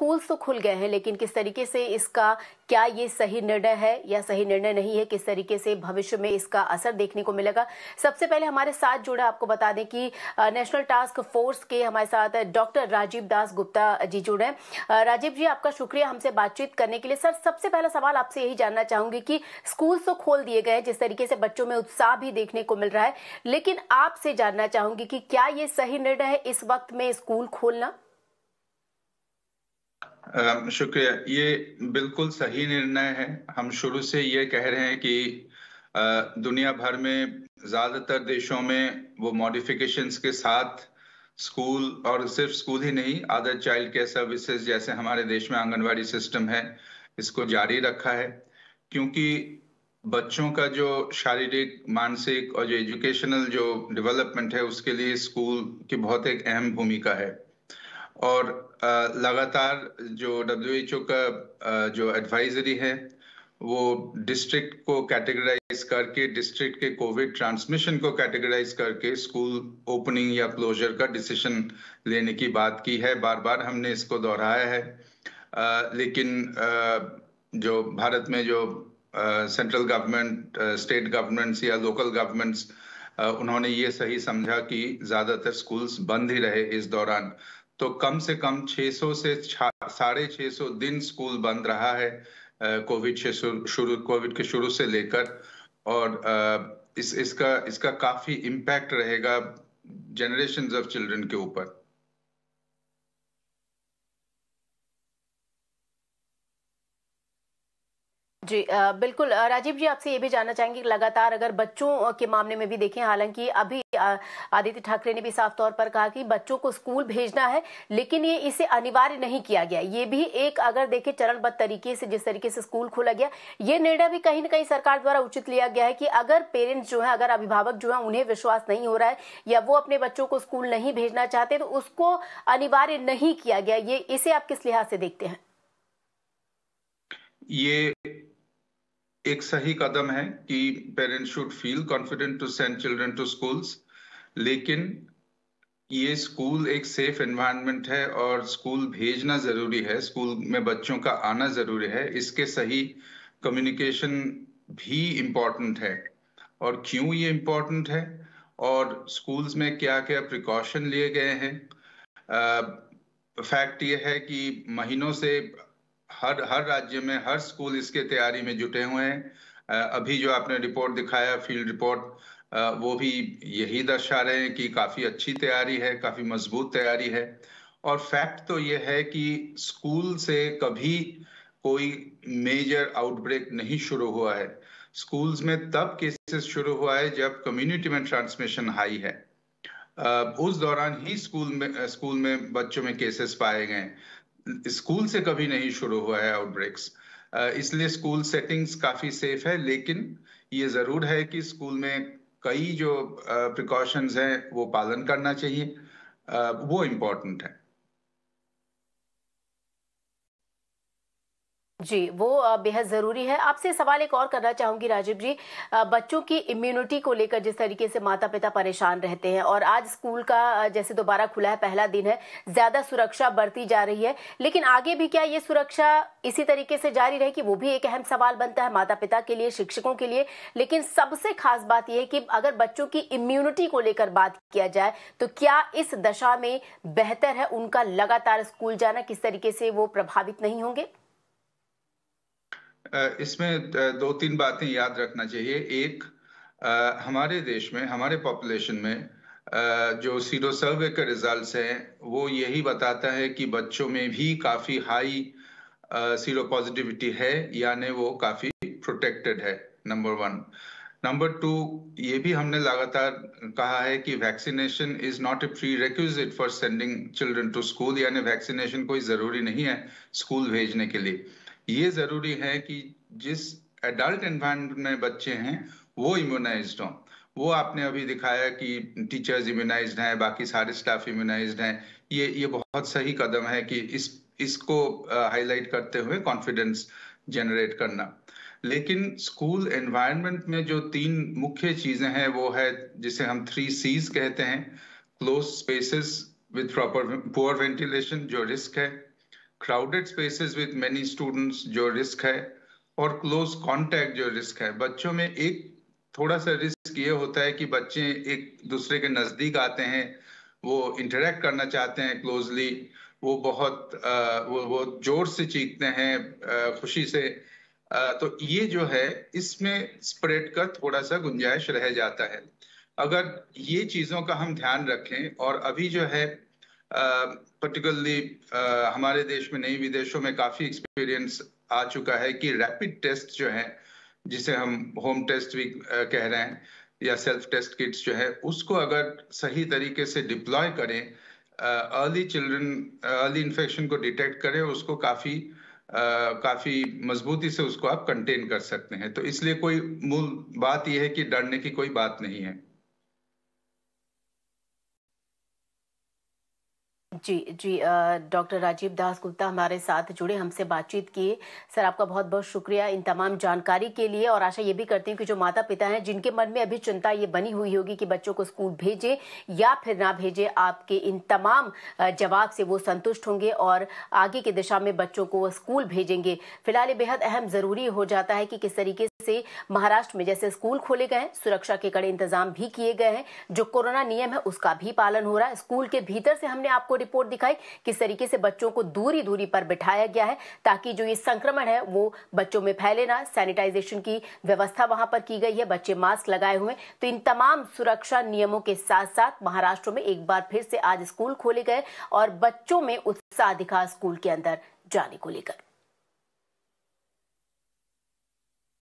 schools तो खुल गए हैं लेकिन किस तरीके से इसका क्या ये सही निर्णय है या सही निर्णय नहीं है किस तरीके से भविष्य में इसका असर देखने को मिलेगा सबसे पहले हमारे साथ जुड़ा आपको बता दें कि नेशनल टास्क फोर्स के हमारे साथ डॉक्टर राजीव दास गुप्ता जी जुड़े हैं राजीव जी आपका शुक्रिया हमसे बातचीत करने के लिए सर सबसे पहला सवाल आपसे यही जानना चाहूंगी कि स्कूल तो खोल दिए गए जिस तरीके से बच्चों में उत्साह भी देखने को मिल रहा है लेकिन आपसे जानना चाहूंगी कि क्या ये सही निर्णय है इस वक्त में स्कूल खोलना शुक्रिया ये बिल्कुल सही निर्णय है हम शुरू से ये कह रहे हैं कि दुनिया भर में ज़्यादातर देशों में वो मॉडिफिकेशंस के साथ स्कूल और सिर्फ स्कूल ही नहीं अदर चाइल्ड केयर सर्विसेज जैसे हमारे देश में आंगनवाड़ी सिस्टम है इसको जारी रखा है क्योंकि बच्चों का जो शारीरिक मानसिक और जो एजुकेशनल जो डेवलपमेंट है उसके लिए स्कूल की बहुत एक अहम भूमिका है और लगातार जो डब्ल्यू का जो एडवाइजरी है वो डिस्ट्रिक्ट को कैटेगराइज करके डिस्ट्रिक्ट के कोविड ट्रांसमिशन को कैटेगराइज करके स्कूल ओपनिंग या क्लोजर का डिसीजन लेने की बात की है बार बार हमने इसको दोहराया है आ, लेकिन आ, जो भारत में जो सेंट्रल गवर्नमेंट स्टेट गवर्नमेंट्स या लोकल गवर्नमेंट्स उन्होंने ये सही समझा कि ज़्यादातर स्कूल्स बंद ही रहे इस दौरान तो कम से कम 600 से साढ़े छः सौ दिन स्कूल बंद रहा है कोविड से शुरू कोविड के शुरू से लेकर और इस इसका इसका काफ़ी इम्पैक्ट रहेगा जनरेशन ऑफ चिल्ड्रन के ऊपर जी आ, बिल्कुल राजीव जी आपसे ये भी जानना चाहेंगे लगातार अगर बच्चों के मामले में भी देखें हालांकि अभी आदित्य ठाकरे ने भी साफ तौर पर कहा कि बच्चों को स्कूल भेजना है लेकिन ये इसे अनिवार्य नहीं किया गया ये भी एक अगर देखें चरणबद्ध तरीके से जिस तरीके से स्कूल खोला गया ये निर्णय भी कहीं ना कहीं सरकार द्वारा उचित लिया गया है कि अगर पेरेंट्स जो है अगर अभिभावक जो है उन्हें विश्वास नहीं हो रहा है या वो अपने बच्चों को स्कूल नहीं भेजना चाहते तो उसको अनिवार्य नहीं किया गया ये इसे आप किस लिहाज से देखते हैं ये एक सही कदम है कि parents should feel confident to send children to schools लेकिन ये स्कूल एक सेफ एनवायरनमेंट है और स्कूल भेजना ज़रूरी है स्कूल में बच्चों का आना ज़रूरी है इसके सही कम्युनिकेशन भी इम्पॉर्टेंट है और क्यों ये इम्पॉर्टेंट है और स्कूल्स में क्या क्या प्रिकॉशन लिए गए हैं फैक्ट ये है कि महीनों से हर हर राज्य में हर स्कूल इसके तैयारी में जुटे हुए हैं अभी जो आपने रिपोर्ट दिखाया फील्ड रिपोर्ट वो भी यही दर्शा रहे हैं कि काफ़ी अच्छी तैयारी है काफ़ी मजबूत तैयारी है और फैक्ट तो ये है कि स्कूल से कभी कोई मेजर आउटब्रेक नहीं शुरू हुआ है स्कूल्स में तब केसेस शुरू हुआ है जब कम्युनिटी में ट्रांसमिशन हाई है उस दौरान ही स्कूल में स्कूल में बच्चों में केसेस पाए गए स्कूल से कभी नहीं शुरू हुआ है आउटब्रेक्स इसलिए स्कूल सेटिंग्स काफ़ी सेफ है लेकिन ये ज़रूर है कि स्कूल में कई जो प्रिकॉशंस हैं वो पालन करना चाहिए वो इम्पोर्टेंट है जी वो बेहद ज़रूरी है आपसे सवाल एक और करना चाहूंगी राजीव जी बच्चों की इम्यूनिटी को लेकर जिस तरीके से माता पिता परेशान रहते हैं और आज स्कूल का जैसे दोबारा खुला है पहला दिन है ज़्यादा सुरक्षा बढ़ती जा रही है लेकिन आगे भी क्या ये सुरक्षा इसी तरीके से जारी रहेगी वो भी एक अहम सवाल बनता है माता पिता के लिए शिक्षकों के लिए लेकिन सबसे खास बात यह है कि अगर बच्चों की इम्यूनिटी को लेकर बात किया जाए तो क्या इस दशा में बेहतर है उनका लगातार स्कूल जाना किस तरीके से वो प्रभावित नहीं होंगे इसमें दो तीन बातें याद रखना चाहिए एक हमारे देश में हमारे पॉपुलेशन में जो सीरो सर्वे के रिजल्ट्स हैं वो यही बताता है कि बच्चों में भी काफ़ी हाई सीरो पॉजिटिविटी है यानी वो काफ़ी प्रोटेक्टेड है नंबर वन नंबर टू ये भी हमने लगातार कहा है कि vaccination is not a prerequisite for sending children to school यानी वैक्सीनेशन कोई ज़रूरी नहीं है स्कूल भेजने के लिए ये जरूरी है कि जिस एडल्ट एनवायरमेंट में बच्चे हैं वो इम्यूनाइज हों वो आपने अभी दिखाया कि टीचर्स इम्यूनाइज हैं बाकी सारे स्टाफ इम्यूनाइज हैं ये ये बहुत सही कदम है कि इस इसको हाईलाइट करते हुए कॉन्फिडेंस जनरेट करना लेकिन स्कूल एनवायरनमेंट में जो तीन मुख्य चीजें हैं वो है जिसे हम थ्री सीज कहते हैं close spaces with proper poor ventilation जो रिस्क है crowded spaces with many students जो रिस्क है और क्लोज कांटेक्ट जो रिस्क है बच्चों में एक थोड़ा सा रिस्क ये होता है कि बच्चे एक दूसरे के नज़दीक आते हैं वो इंटरेक्ट करना चाहते हैं क्लोजली वो बहुत वो वो जोर से चीखते हैं खुशी से तो ये जो है इसमें स्प्रेड का थोड़ा सा गुंजाइश रह जाता है अगर ये चीज़ों का हम ध्यान रखें और अभी जो है पर्टिकुलरली uh, हमारे देश में नहीं विदेशों में काफ़ी एक्सपीरियंस आ चुका है कि रैपिड टेस्ट जो है जिसे हम होम टेस्ट भी uh, कह रहे हैं या सेल्फ टेस्ट किट्स जो है उसको अगर सही तरीके से डिप्लॉय करें अर्ली चिल्ड्रन अर्ली इन्फेक्शन को डिटेक्ट करें उसको काफ़ी uh, काफी मजबूती से उसको आप कंटेन कर सकते हैं तो इसलिए कोई मूल बात यह है कि डरने की कोई बात नहीं है जी जी डॉक्टर राजीव दास गुप्ता हमारे साथ जुड़े हमसे बातचीत किए सर आपका बहुत बहुत शुक्रिया इन तमाम जानकारी के लिए और आशा ये भी करती हूँ कि जो माता पिता हैं जिनके मन में अभी चिंता ये बनी हुई होगी कि बच्चों को स्कूल भेजे या फिर ना भेजे आपके इन तमाम जवाब से वो संतुष्ट होंगे और आगे की दिशा में बच्चों को स्कूल भेजेंगे फिलहाल ये बेहद अहम ज़रूरी हो जाता है कि किस तरीके से महाराष्ट्र में जैसे स्कूल खोले गए सुरक्षा के कड़े इंतजाम भी किए गए हैं जो कोरोना नियम है उसका भी पालन हो रहा है स्कूल के भीतर से हमने आपको रिपोर्ट दिखाई किस तरीके से बच्चों को दूरी दूरी पर बिठाया गया है ताकि जो ये संक्रमण है वो बच्चों में फैले ना सैनिटाइजेशन की व्यवस्था वहां पर की गई है बच्चे मास्क लगाए हुए तो इन तमाम सुरक्षा नियमों के साथ साथ महाराष्ट्र में एक बार फिर से आज स्कूल खोले गए और बच्चों में उत्साह दिखा स्कूल के अंदर जाने को लेकर